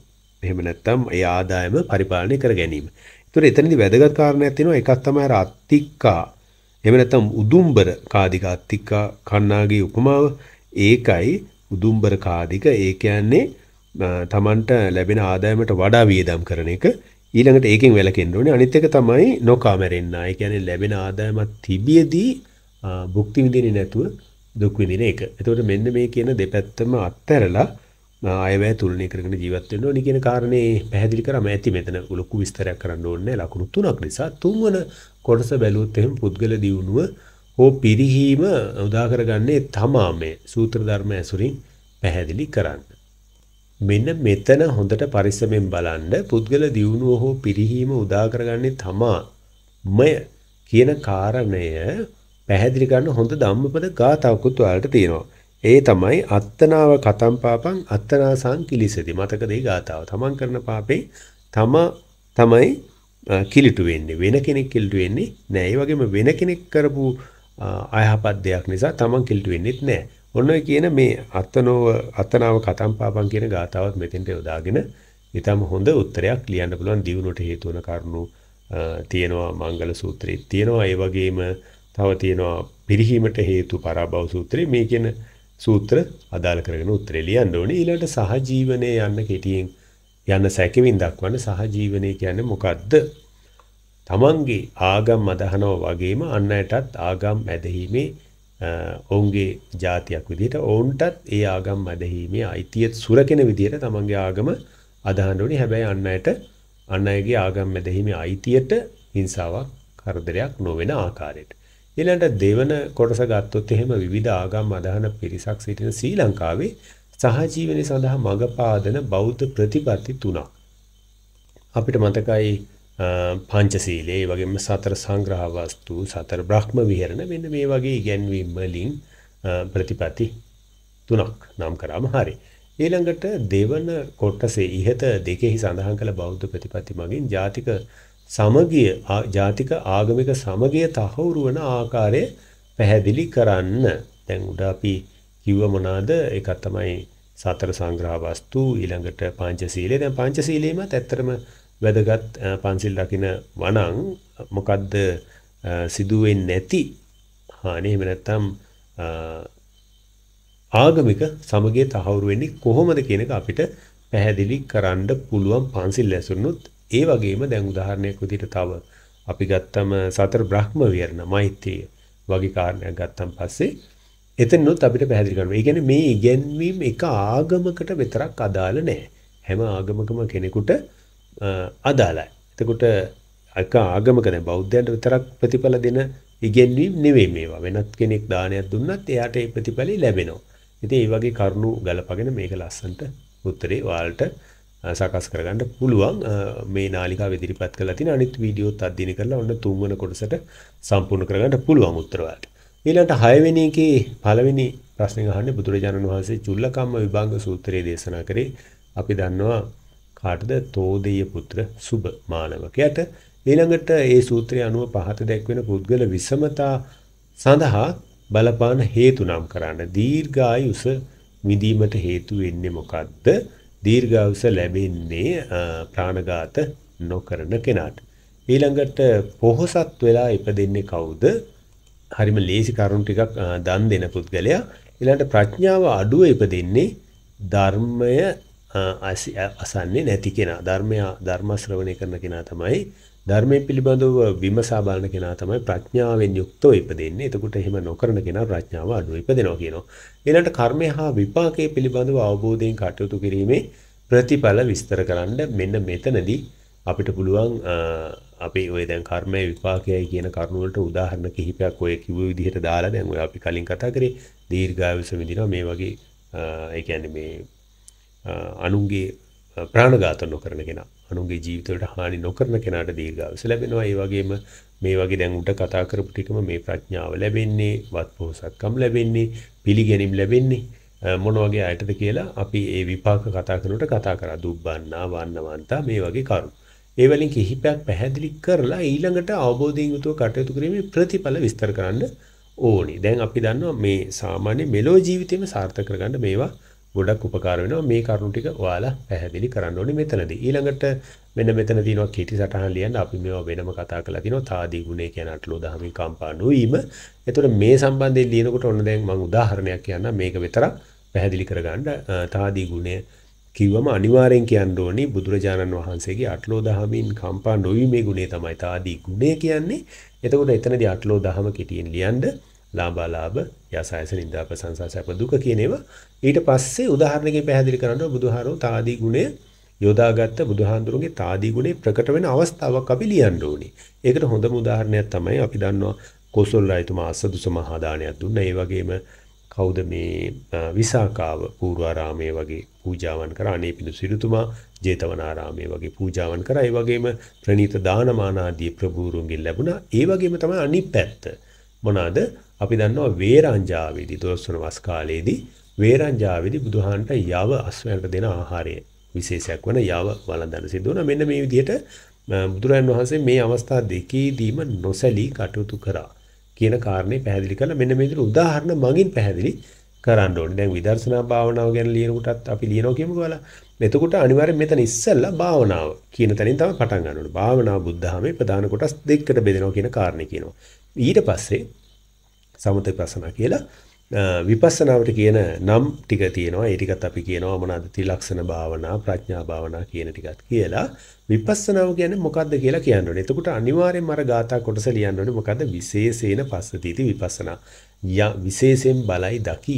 එහෙම නැත්නම් ඒ ආදායම පරිපාලනය කර ගැනීම. ඒතර එතනදි වැදගත් කාරණයක් තියෙනවා. එකක් තමයි අර අත්තික්කා. එහෙම නැත්නම් උදුම්බර කාදික අත්තික්කා කන්නාගේ උපමාව. ඒකයි උදුම්බර කාදික. ඒ කියන්නේ තමන්ට ලැබෙන ආදායමට වඩා වියදම් කරන එක. ඊළඟට ඒකෙන් වැලකෙන්න ඕනේ. අනිත් එක තමයි නොකා මැරෙන්න. ඒ කියන්නේ ලැබෙන ආදායමක් තිබියදී භුක්ති විඳින්නේ නැතුව දුක් විඳින එක. එතකොට මෙන්න මේ කියන දෙපැත්තම අත්හැරලා ආයවැය තුලනය කරගෙන ජීවත් වෙන්න ඕනේ කියන කාරණේ පැහැදිලි කරාම ඇති මෙතන ලොකු විස්තරයක් කරන්න ඕනේ ලකුණු තුනක් නිසා තුන්වන කොටස බැලුවොත් එහෙම පුද්ගල දියුණුව හෝ පිරිහීම උදා කරගන්නේ තමාමේ සූත්‍ර ධර්ම ඇසුරින් පැහැදිලි කරන්න. මෙන්න මෙතන හොඳට පරිස්සමෙන් බලන්න පුද්ගල දියුණුව හෝ පිරිහීම උදා කරගන්නේ තමාමය කියන කාරණය පැහැදිලි කරන හොඳ ධම්මපද ගාතාවකුත් ඔයාලට තියෙනවා. ඒ තමයි අත්තනාව කතම් පාපං අත්තනාසං කිලිසති. මතකද ඒ ගාතාව. තමන් කරන පාපේ තමා තමයි කිලිටු වෙන්නේ. වෙන කෙනෙක් කිලිටු වෙන්නේ නෑ. ඒ වගේම වෙන කෙනෙක් කරපු අයහපත් දෙයක් නිසා තමන් කිලිටු වෙන්නේත් නෑ. ඔන්න කියන මේ අත්තනෝව අත්තනාව කතම්පාපන් කියන ගාතාවත් මෙතෙන්ට යොදාගෙන ඉතාම හොඳ උත්තරයක් ලියන්න පුළුවන් දියුණුවට හේතු වන කරුණු තියෙනවා මංගල සූත්‍රයේ තියෙනවා ඒ වගේම තව තියෙනවා පිරිහීමට හේතු පරාභව සූත්‍රයේ මේ කියන සූත්‍ර අදාළ කරගෙන උත්තරේ ලියන්න ඕනේ ඊළඟට සහජීවනයේ යන්න කෙටියෙන් යන්න සැකෙමින් දක්වන සහජීවනය කියන්නේ මොකද්ද තමන්ගේ ආගම් අදහනවා වගේම අන් අයටත් ආගම් ඇදහිීමේ ඔවුන්ගේ ජාතියක් විදිහට ඔවුන්ටත් ඒ ආගම් මැදහීමේ අයිතියත් සුරකෙන විදිහට තමන්ගේ ආගම අදහන්න ඕනේ. හැබැයි අන් අයට අන් අයගේ ආගම් මැදහීමේ අයිතියට හිංසාවක් කරදරයක් නොවන ආකාරයට. ඊළඟට දෙවන කොටස ගත්තොත් එහෙම විවිධ ආගම් අදහන පිරිසක් සිටින ශ්‍රී ලංකාවේ සහජීවනය සඳහා මඟ පාදන බෞද්ධ ප්‍රතිපත්ති තුනක්. අපිට මතකයි පංචසීලේ වගේම සතර සංග්‍රහවස්තු සතර බ්‍රහ්ම විහරණ මෙන්න මේ වගේ ඉගැන්වීම් වලින් ප්‍රතිපatti තුනක් නම් කරාම හරි. ඊළඟට දෙවන කොටසේ ඉහත දෙකෙහි සඳහන් කළ බෞද්ධ ප්‍රතිපatti මගින් ජාතික සමගිය ජාතික ආගමික සමගිය තහවුරු වන ආකාරය පැහැදිලි කරන්න. දැන් උඩ අපි කිව්ව මොනවාද? එකක් තමයි සතර සංග්‍රහ වස්තු ඊළඟට පංචශීලය. දැන් පංචශීලයේමත් ඇත්තටම වැදගත් පන්සිල් රකින වනං මොකක්ද සිදුවෙන් නැති හානෙහෙම නැත්තම් ආගමික සමගේ තහවුරුවෙන්නේ කොහොමද කියනක අපිට පැහැදිලි කරන්න පුළුවන් පන්සිල් ඇසුරනුත් ඒ වගේම දැන් උදාහරණයක් විදිහට තව අපි ගත්තම සතර බ්‍රහ්ම විහරණ මෛත්‍රිය වගේ කාරණයක් ගත්තන් පස්සේ එතනොත් අපිට පැහැදිලි කරනවා. ඒ කියන්නේ මේ ඉගැන්වීම එක ආගමකට විතරක් අදාළ නැහැ. හැම ආගමකම කෙනෙකුට අදාළයි. එතකොට එක ආගමක දැන් බෞද්ධයන්ට විතරක් ප්‍රතිඵල දෙන ඉගෙන්වීම් නෙවෙයි මේවා. වෙනත් කෙනෙක් දානයක් දුන්නත් එයාට ඒ ප්‍රතිඵලය ලැබෙනවා. ඉතින් ඒ වගේ කරුණු ගලපගෙන මේක ලස්සන්ට උත්තරේ ඔයාලට සකස් කරගන්න පුළුවන් මේ නාලිකාව ඉදිරිපත් කරලා තියෙන අනිත් වීඩියෝත් අධ්‍යයනය කරලා ඔන්න තුන්වන කොටසට සම්පූර්ණ කරගන්න පුළුවන් උත්තර වලට. ඊළඟට හයවෙනි එකේ පළවෙනි ප්‍රශ්නේ අහන්නේ බුදුරජාණන් වහන්සේ චුල්ලකම්ම විභංග සූත්‍රයේ දේශනා කරේ. අපි දන්නවා කාටද තෝදීය පුත්‍ර සුබ මානවකයට ඊළඟට ඒ සූත්‍රය අනුව පහත දැක්වෙන පුද්ගල විසමතා සඳහා බලපාන හේතු නම් කරන්න දීර්ඝායුෂ විඳීමට හේතු වෙන්නේ මොකද්ද දීර්ඝායුෂ ලැබෙන්නේ ප්‍රාණඝාත නොකරන කෙනාට ඊළඟට පොහොසත් වෙලා ඉපදෙන්නේ කවුද හරිම ලේසි කරුණු ටිකක් දන් දෙන පුද්ගලයා ඊළඟට ප්‍රඥාව අඩුව ඉපදෙන්නේ ධර්මය අසන්නේ නැති කෙනා ධර්මය ධර්මශ්‍රවණය කරන කෙනා තමයි ධර්මය පිළිබඳව විමසා බලන කෙනා තමයි ප්‍රඥාවෙන් යුක්තව ඉපදෙන්නේ. එතකොට එහෙම නොකරන කෙනා ප්‍රඥාව අඩුව ඉපදෙනවා කියනවා. ඊළඟට කර්මය හා විපාකයේ පිළිබඳව අවබෝධයෙන් කටයුතු කිරීමේ ප්‍රතිඵල විස්තර කරන්න මෙන්න මෙතනදී අපිට පුළුවන් අපි ඔය දැන් කර්මය විපාකයයි කියන කරුණු වලට උදාහරණ කිහිපයක් ඔය කිව්ව විදිහට දාලා දැන් ඔය අපි කලින් කතා කරේ දීර්ඝායුෂ විඳිනවා මේ වගේ ඒ කියන්නේ මේ අනුන්ගේ ප්‍රාණගාත නොකරන කෙන අනුන්ගේ ජීවිතවලට හානි නොකරන කෙනට දීර්ගාවස ලැබෙනවා ඒ වගේම මේ වගේ දැන් උට කතා කරපු ටිකම මේ ප්‍රඥාව ලැබෙන්නේ වත් පොහොසත්කම් ලැබෙන්නේ පිළිගැනීම් ලැබෙන්නේ මොන වගේ අයටද කියලා අපි ඒ විපාක කතා කරනකොට කතා කරා දුබ්බන්නා වන්නවන්තා මේ වගේ කරුණු. ඒ වලින් කිහිපයක් පැහැදිලි කරලා ඊළඟට අවබෝධයෙන් යුතුව කටයුතු කිරීමේ ප්‍රතිඵල විස්තර කරන්න ඕනේ. දැන් අපි දන්නවා මේ සාමාන්‍ය මෙලෝ ජීවිතේම සාර්ථක කරගන්න මේවා ගොඩක් උපකාර වෙනවා මේ කරුණු ටික ඔයාලා පැහැදිලි කරන්න ඕනේ මෙතනදී. ඊළඟට මෙන්න මෙතන තියෙනවා කීටි සටහන් ලියන්න අපි මේවා වෙනම කතා කරලා තිනවා තාදී ගුණය කියන අටලෝ දහමින් කම්පා නොවීම. එතකොට මේ සම්බන්ධයෙන් ලියනකොට ඔන්න දැන් මම උදාහරණයක් කියන්නම් මේක විතරක් පැහැදිලි කරගන්න තාදී ගුණය කිව්වම අනිවාර්යෙන් කියන්න ඕනේ බුදුරජාණන් වහන්සේගේ අටලෝ දහමින් කම්පා නොවීමේ ගුණය තමයි තාදී ගුණය කියන්නේ. එතකොට එතනදී අටලෝ දහම කෙටියෙන් ලියන්න ලාභාලාභ යසයස නින්දා ප්‍රශංසා සැප දුක කියන ඒවා ඊට පස්සේ උදාහරණකින් පැහැදිලි කරනවා බුදුහාරෝ තාදී ගුණය යොදාගත්ත බුදුහාඳුරුගේ තාදී ගුණේ ප්‍රකට වෙන අවස්ථාවක් අපි ලියන්න ඕනේ. ඒකට හොඳම උදාහරණයක් තමයි අපි දන්නවා කොසල් රජතුමා අසදුස මහා දානයක් දුන්නා. ඒ වගේම කවුද මේ විසාකාව පූර්වාරාමයේ වගේ පූජාවන් කරා අනේ පිදු සිටුතුමා ජේතවනාරාමයේ වගේ පූජාවන් කරා ඒ වගේම ප්‍රණීත දානමාන ආදී ප්‍රභූරුන්ගෙන් ලැබුණා ඒ වගේම තමයි අනිත් පැත්ත මොනවාද අපි දන්නවා වේරංජාවේදී දොළොස්වන වස් කාලයේදී වේරංජාවේදී බුදුහාන්ට යව අස්වැන්ට දෙන ආහාරය විශේෂයක් වන යව වළඳන සිද්ධ වුණා. මෙන්න මේ විදිහට බුදුරජාන් වහන්සේ මේ අවස්ථා දෙකේදීම නොසැලී කටයුතු කරා කියන කාරණේ පැහැදිලි කළා. මෙන්න මේ විදිහට උදාහරණ මගින් පැහැදිලි කරන්න ඕනේ. දැන් විදර්ශනා භාවනාව ගැන ලියනකොටත් අපි ලියනවා කියමුකෝ ඔයාලා. එතකොට අනිවාර්යෙන් මෙතන ඉස්සෙල්ලා භාවනාව කියන තැනින් තමයි පටන් ගන්න ඕනේ. භාවනාව බුද්ධාමේ ප්‍රධාන කොටස් දෙකකට බෙදෙනවා කියන කාරණේ කියනවා. ඊට පස්සේ සමතපසනා කියලා විපස්සනාවට කියන නම් ටික තියෙනවා ඒ ටිකත් අපි කියනවා මොනවාද තිලක්ෂණ භාවනා ප්‍රඥා භාවනා කියන ටිකත් කියලා විපස්සනාව කියන්නේ මොකද්ද කියලා කියන්න ඕනේ. එතකොට අනිවාර්යෙන්ම අර ગાථා කොටස ලියන්න ඕනේ මොකද්ද විශේෂේන පස්සතිති විපස්සනා. ය විශේෂයෙන් බලයි දකි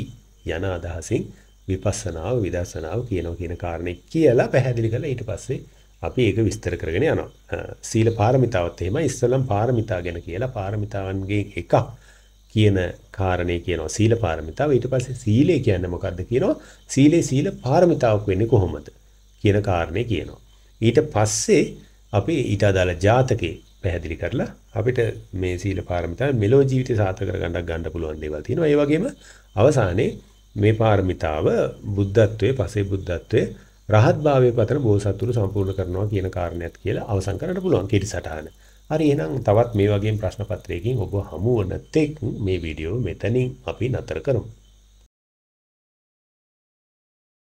යන අදහසින් විපස්සනාව විදර්ශනාව කියනවා කියන කාරණේ කියලා පැහැදිලි කරලා ඊට පස්සේ අපි ඒක විස්තර කරගෙන යනවා. සීල පාරමිතාවත් එහෙමයි. ඉස්සලම් පාරමිතා ගැන කියලා පාරමිතාවන්ගේ එකක් කියන කාරණේ කියනවා සීල පාරමිතාව. ඊට පස්සේ සීලය කියන්නේ මොකද්ද කියනවා? සීලේ සීල පාරමිතාවක් වෙන්නේ කොහොමද කියන කාරණේ කියනවා. ඊට පස්සේ අපි ඊට අදාළ ජාතකේ පැහැදිලි කරලා අපිට මේ සීල පාරමිතාව මෙලෝ ජීවිතය සාර්ථක කරගන්න ගන්න පුළුවන් දේවල් තියෙනවා. ඒ වගේම අවසානයේ මේ පාරමිතාව බුද්ධත්වයේ පසේ බුද්ධත්වයේ රහත් භාවයේ පතර බෝසත්තුරු සම්පූර්ණ කරනවා කියන කාරණයක් කියලා අවසන් කරන්න පුළුවන් කීටි සටහන. හරි එහෙනම් තවත් මේ වගේ ප්‍රශ්න පත්‍රයකින් ඔබ හමු වන තෙක් මේ වීඩියෝ මෙතනින් අපි නතර කරමු